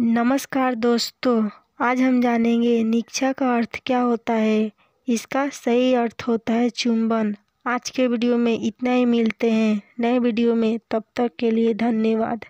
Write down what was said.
नमस्कार दोस्तों आज हम जानेंगे निक्षा का अर्थ क्या होता है इसका सही अर्थ होता है चुंबन आज के वीडियो में इतना ही मिलते हैं नए वीडियो में तब तक के लिए धन्यवाद